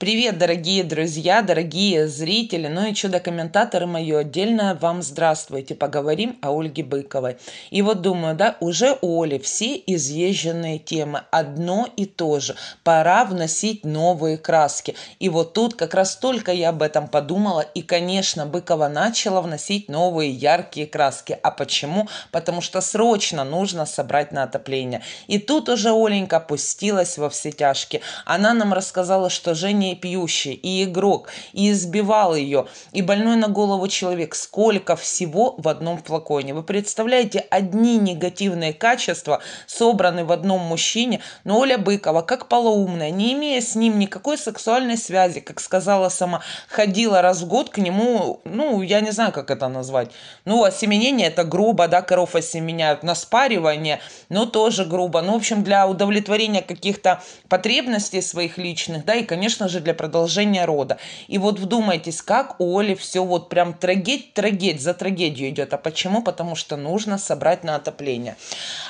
Привет, дорогие друзья, дорогие зрители, ну и чудо-комментаторы мои, отдельно вам здравствуйте. Поговорим о Ольге Быковой. И вот думаю, да, уже у Оли все изъезженные темы одно и то же. Пора вносить новые краски. И вот тут как раз только я об этом подумала. И, конечно, Быкова начала вносить новые яркие краски. А почему? Потому что срочно нужно собрать на отопление. И тут уже Оленька пустилась во все тяжкие. Она нам рассказала, что Женя ней пьющий, и игрок, и избивал ее, и больной на голову человек. Сколько всего в одном флаконе. Вы представляете, одни негативные качества собраны в одном мужчине, но Оля Быкова, как полоумная, не имея с ним никакой сексуальной связи, как сказала сама, ходила раз в год к нему, ну, я не знаю, как это назвать. Ну, осеменение это грубо, да, коров осеменяют, на спаривание, но тоже грубо. Ну, в общем, для удовлетворения каких-то потребностей своих личных, да, и, конечно же, тоже для продолжения рода. И вот вдумайтесь, как у Оли все вот прям трагедь, трагедь, за трагедию идет. А почему? Потому что нужно собрать на отопление.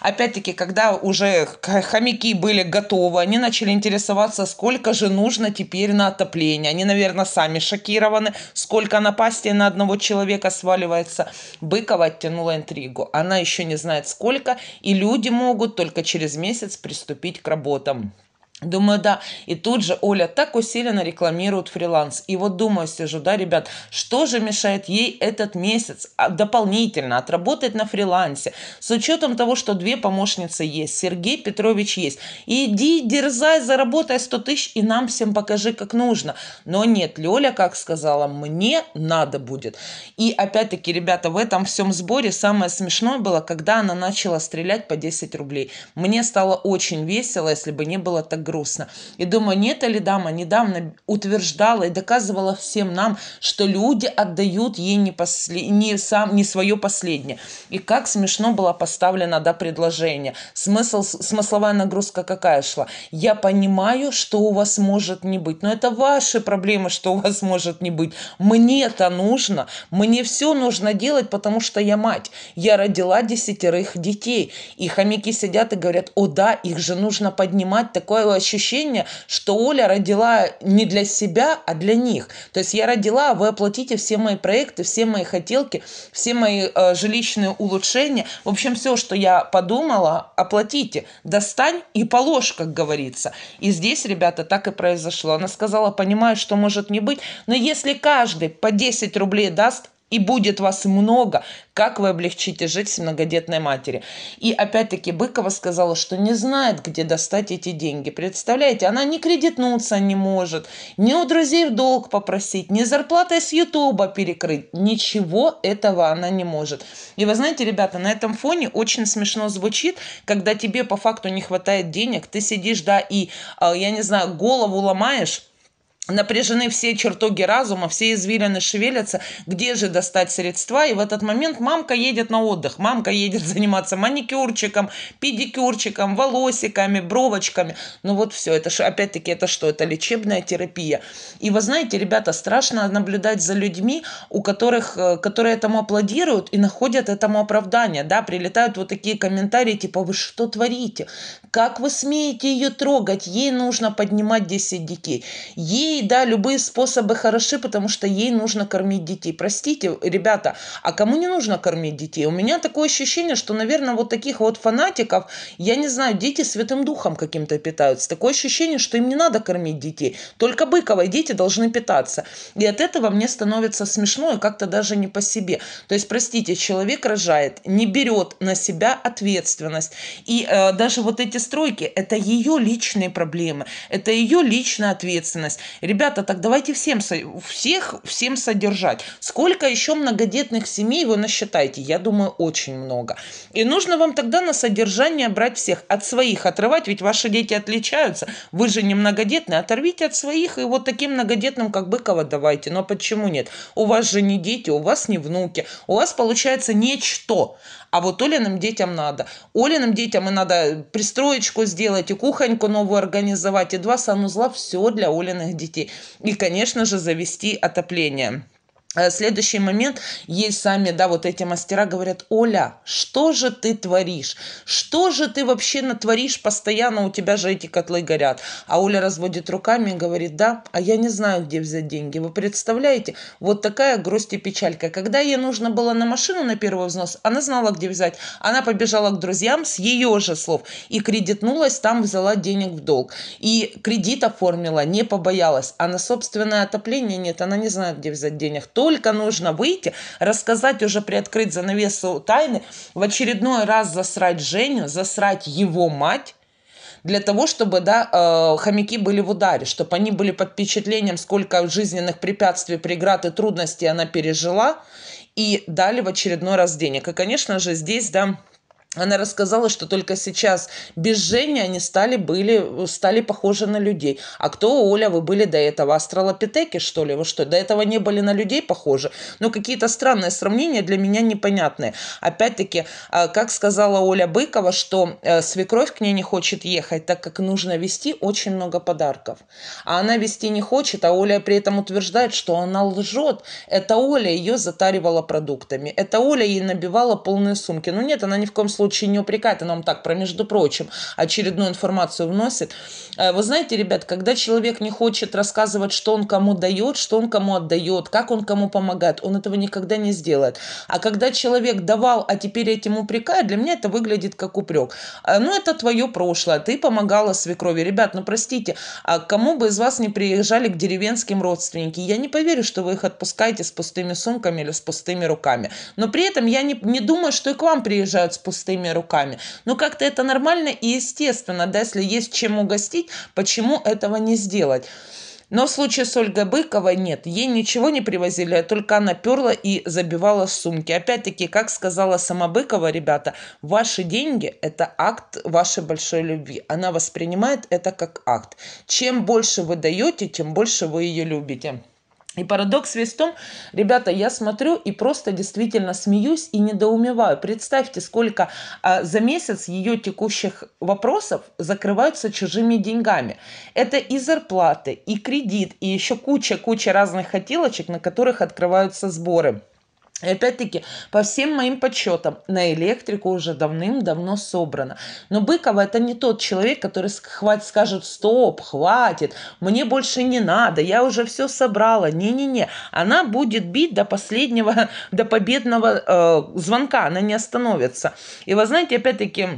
Опять-таки, когда уже хомяки были готовы, они начали интересоваться, сколько же нужно теперь на отопление. Они, наверное, сами шокированы, сколько напастей на одного человека сваливается. Быкова оттянула интригу. Она еще не знает сколько, и люди могут только через месяц приступить к работам. Думаю, да. И тут же Оля так усиленно рекламирует фриланс. И вот думаю, сижу, да, ребят, что же мешает ей этот месяц а, дополнительно отработать на фрилансе? С учетом того, что две помощницы есть, Сергей Петрович есть. Иди, дерзай, заработай 100 тысяч и нам всем покажи, как нужно. Но нет, Лёля, как сказала, мне надо будет. И опять-таки, ребята, в этом всем сборе самое смешное было, когда она начала стрелять по 10 рублей. Мне стало очень весело, если бы не было так грустно. И думаю, нет, Алидама недавно утверждала и доказывала всем нам, что люди отдают ей не, после... не, сам... не свое последнее. И как смешно было поставлено да, предложение. Смысл, смысловая нагрузка какая шла? Я понимаю, что у вас может не быть, но это ваши проблемы, что у вас может не быть. Мне это нужно, мне все нужно делать, потому что я мать. Я родила десятерых детей. И хомяки сидят и говорят, о да, их же нужно поднимать. Такое ощущение, что Оля родила не для себя, а для них. То есть я родила, а вы оплатите все мои проекты, все мои хотелки, все мои э, жилищные улучшения. В общем, все, что я подумала, оплатите. Достань и положь, как говорится. И здесь, ребята, так и произошло. Она сказала, понимаю, что может не быть, но если каждый по 10 рублей даст, и будет вас много, как вы облегчите жизнь многодетной матери. И опять-таки Быкова сказала, что не знает, где достать эти деньги. Представляете, она не кредитнуться не может, ни у друзей в долг попросить, ни зарплатой с Ютуба перекрыть. Ничего этого она не может. И вы знаете, ребята, на этом фоне очень смешно звучит, когда тебе по факту не хватает денег, ты сидишь, да, и, э, я не знаю, голову ломаешь, напряжены все чертоги разума, все извилины шевелятся, где же достать средства, и в этот момент мамка едет на отдых, мамка едет заниматься маникюрчиком, педикюрчиком, волосиками, бровочками, ну вот все, это же, опять-таки, это что, это лечебная терапия. И вы знаете, ребята, страшно наблюдать за людьми, у которых, э, которые этому аплодируют и находят этому оправдание, да, прилетают вот такие комментарии, типа, вы что творите, как вы смеете ее трогать? Ей нужно поднимать 10 детей. Ей, да, любые способы хороши, потому что ей нужно кормить детей. Простите, ребята, а кому не нужно кормить детей? У меня такое ощущение, что, наверное, вот таких вот фанатиков, я не знаю, дети Святым Духом каким-то питаются. Такое ощущение, что им не надо кормить детей. Только быковые дети должны питаться. И от этого мне становится смешно и как-то даже не по себе. То есть, простите, человек рожает, не берет на себя ответственность. И э, даже вот эти Стройки – это ее личные проблемы, это ее личная ответственность. Ребята, так давайте всем, всех всем содержать. Сколько еще многодетных семей вы насчитаете? Я думаю, очень много. И нужно вам тогда на содержание брать всех, от своих отрывать, ведь ваши дети отличаются. Вы же не многодетные, оторвите от своих и вот таким многодетным, как Быкова, давайте. Но почему нет? У вас же не дети, у вас не внуки, у вас получается нечто. А вот Олиным детям надо. Олиным детям и надо пристроить троечку сделать, и кухоньку новую организовать, и два санузла, все для Олиных детей. И, конечно же, завести отопление. Э, следующий момент, есть сами, да, вот эти мастера говорят, Оля, что же ты творишь? Что же ты вообще натворишь постоянно? У тебя же эти котлы горят. А Оля разводит руками и говорит, да, а я не знаю, где взять деньги. Вы представляете, вот такая грусть и печалька. Когда ей нужно было на машину на первый взнос, она знала, где взять. Она побежала к друзьям с ее же слов и кредитнулась, там взяла денег в долг. И кредит оформила, не побоялась. А на собственное отопление нет, она не знает, где взять денег только нужно выйти, рассказать уже, приоткрыть занавесу тайны, в очередной раз засрать Женю, засрать его мать, для того, чтобы да, э, хомяки были в ударе, чтобы они были под впечатлением, сколько жизненных препятствий, преград и трудностей она пережила, и дали в очередной раз денег. И, конечно же, здесь, да, она рассказала, что только сейчас без Жени они стали, были, стали похожи на людей. А кто, Оля, вы были до этого? Астралопитеки, что ли? Вы что, до этого не были на людей похожи? Ну, какие-то странные сравнения для меня непонятные. Опять-таки, а, как сказала Оля Быкова, что э, свекровь к ней не хочет ехать, так как нужно вести очень много подарков. А она вести не хочет, а Оля при этом утверждает, что она лжет. Это Оля ее затаривала продуктами. Это Оля ей набивала полные сумки. Ну нет, она ни в коем случае случае не упрекает, она вам так, про между прочим, очередную информацию вносит. Э, вы знаете, ребят, когда человек не хочет рассказывать, что он кому дает, что он кому отдает, как он кому помогает, он этого никогда не сделает. А когда человек давал, а теперь этим упрекает, для меня это выглядит как упрек. Э, ну, это твое прошлое, ты помогала свекрови. Ребят, ну простите, а кому бы из вас не приезжали к деревенским родственникам, я не поверю, что вы их отпускаете с пустыми сумками или с пустыми руками. Но при этом я не, не думаю, что и к вам приезжают с пустыми пустыми руками. Но как-то это нормально и естественно, да, если есть чем угостить, почему этого не сделать? Но в случае с Ольгой Быковой нет, ей ничего не привозили, а только она перла и забивала сумки. Опять-таки, как сказала сама Быкова, ребята, ваши деньги – это акт вашей большой любви. Она воспринимает это как акт. Чем больше вы даете, тем больше вы ее любите. И парадокс весь в том, ребята, я смотрю и просто действительно смеюсь и недоумеваю. Представьте, сколько а, за месяц ее текущих вопросов закрываются чужими деньгами. Это и зарплаты, и кредит, и еще куча-куча разных хотелочек, на которых открываются сборы. И опять-таки, по всем моим подсчетам, на электрику уже давным-давно собрано. Но Быкова это не тот человек, который хватит, скажет, стоп, хватит, мне больше не надо, я уже все собрала. Не-не-не, она будет бить до последнего, до победного э, звонка, она не остановится. И вы знаете, опять-таки,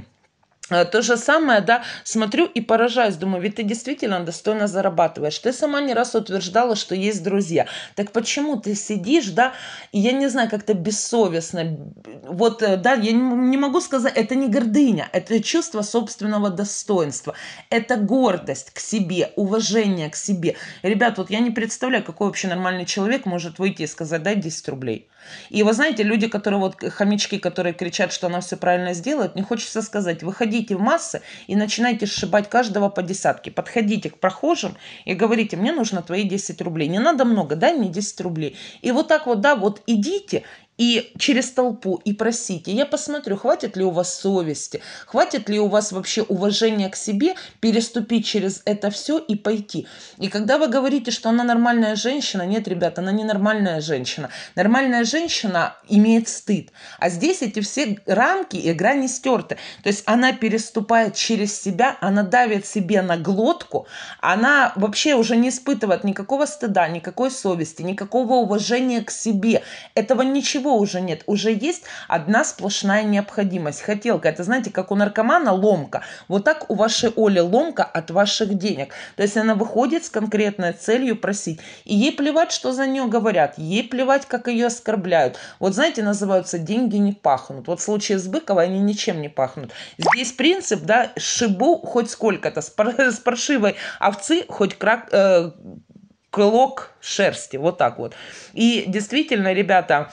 Э, то же самое, да, смотрю и поражаюсь, думаю, ведь ты действительно достойно зарабатываешь. Ты сама не раз утверждала, что есть друзья. Так почему ты сидишь, да, и я не знаю, как-то бессовестно, вот, э, да, я не могу сказать, это не гордыня, это чувство собственного достоинства, это гордость к себе, уважение к себе. Ребят, вот я не представляю, какой вообще нормальный человек может выйти и сказать, дай 10 рублей. И вы знаете, люди, которые вот, э, хомячки, которые кричат, что она все правильно сделает, не хочется сказать, выходи идите в массы и начинайте сшибать каждого по десятке. Подходите к прохожим и говорите, мне нужно твои 10 рублей. Не надо много, дай мне 10 рублей. И вот так вот, да, вот идите и через толпу и просите. Я посмотрю, хватит ли у вас совести, хватит ли у вас вообще уважения к себе переступить через это все и пойти. И когда вы говорите, что она нормальная женщина, нет, ребята, она не нормальная женщина. Нормальная женщина имеет стыд. А здесь эти все рамки и грани стерты. То есть она переступает через себя, она давит себе на глотку, она вообще уже не испытывает никакого стыда, никакой совести, никакого уважения к себе. Этого ничего ничего уже нет. Уже есть одна сплошная необходимость. Хотелка. Это, знаете, как у наркомана ломка. Вот так у вашей Оли ломка от ваших денег. То есть она выходит с конкретной целью просить. И ей плевать, что за нее говорят. Ей плевать, как ее оскорбляют. Вот знаете, называются «деньги не пахнут». Вот в случае с Быковой они ничем не пахнут. Здесь принцип, да, шибу хоть сколько-то. С паршивой овцы хоть крак, э, клок шерсти. Вот так вот. И действительно, ребята,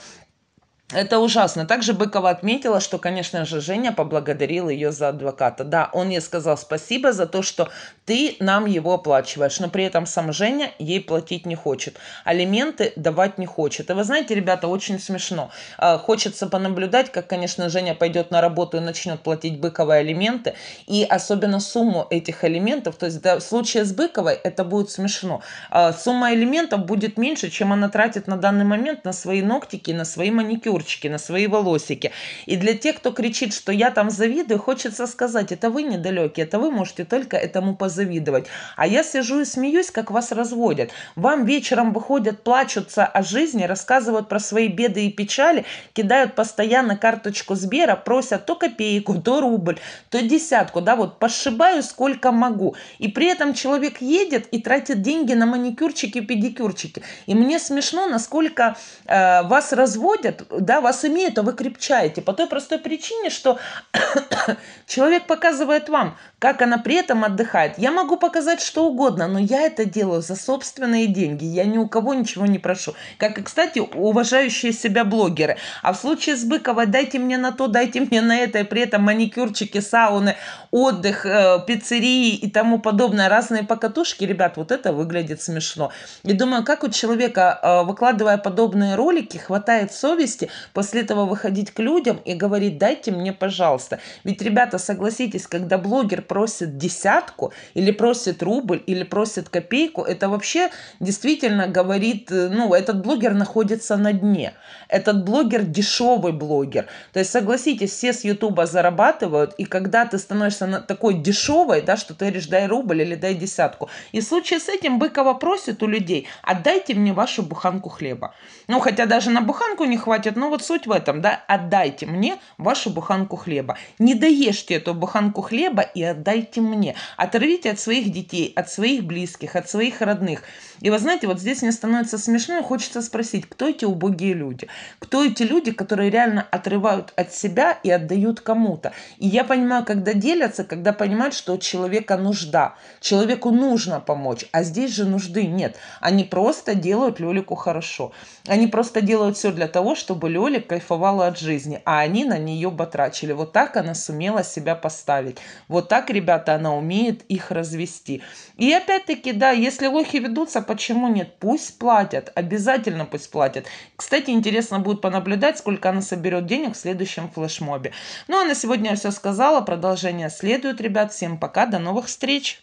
это ужасно. Также Быкова отметила, что, конечно же, Женя поблагодарил ее за адвоката. Да, он ей сказал спасибо за то, что ты нам его оплачиваешь, но при этом сам Женя ей платить не хочет. Алименты давать не хочет. И вы знаете, ребята, очень смешно. А, хочется понаблюдать, как, конечно, Женя пойдет на работу и начнет платить Быковой алименты, и особенно сумму этих алиментов. То есть да, в случае с Быковой это будет смешно. А, сумма алиментов будет меньше, чем она тратит на данный момент на свои ногтики, на свои маникюры шнурчики, на свои волосики. И для тех, кто кричит, что я там завидую, хочется сказать, это вы недалекие, это вы можете только этому позавидовать. А я сижу и смеюсь, как вас разводят. Вам вечером выходят, плачутся о жизни, рассказывают про свои беды и печали, кидают постоянно карточку Сбера, просят то копейку, то рубль, то десятку, да, вот пошибаю сколько могу. И при этом человек едет и тратит деньги на маникюрчики, педикюрчики. И мне смешно, насколько э, вас разводят, да, вас имеют, а вы крепчаете. По той простой причине, что человек показывает вам, как она при этом отдыхает. Я могу показать что угодно, но я это делаю за собственные деньги. Я ни у кого ничего не прошу. Как и, кстати, уважающие себя блогеры. А в случае с Быковой дайте мне на то, дайте мне на это, и при этом маникюрчики, сауны, отдых, э, пиццерии и тому подобное, разные покатушки, ребят, вот это выглядит смешно. И думаю, как у человека, э, выкладывая подобные ролики, хватает совести после этого выходить к людям и говорить, дайте мне, пожалуйста. Ведь, ребята, согласитесь, когда блогер просит десятку или просит рубль или просит копейку, это вообще действительно говорит, э, ну, этот блогер находится на дне. Этот блогер дешевый блогер. То есть, согласитесь, все с Ютуба зарабатывают, и когда ты становишься на такой дешевой, да, что ты говоришь, дай рубль или дай десятку. И в случае с этим Быкова просит у людей, отдайте мне вашу буханку хлеба. Ну, хотя даже на буханку не хватит, но вот суть в этом, да, отдайте мне вашу буханку хлеба. Не доешьте эту буханку хлеба и отдайте мне. Оторвите от своих детей, от своих близких, от своих родных. И вы знаете, вот здесь мне становится смешно, и хочется спросить, кто эти убогие люди? Кто эти люди, которые реально отрывают от себя и отдают кому-то? И я понимаю, когда делятся, когда понимают, что у человека нужда, человеку нужно помочь, а здесь же нужды нет. Они просто делают Лелику хорошо. Они просто делают все для того, чтобы Лёля кайфовала от жизни, а они на нее батрачили. Вот так она сумела себя поставить. Вот так, ребята, она умеет их развести. И опять-таки, да, если лохи ведутся, почему нет? Пусть платят, обязательно пусть платят. Кстати, интересно будет понаблюдать, сколько она соберет денег в следующем флешмобе. Ну, а на сегодня я все сказала. Продолжение следует, ребят. Всем пока, до новых встреч!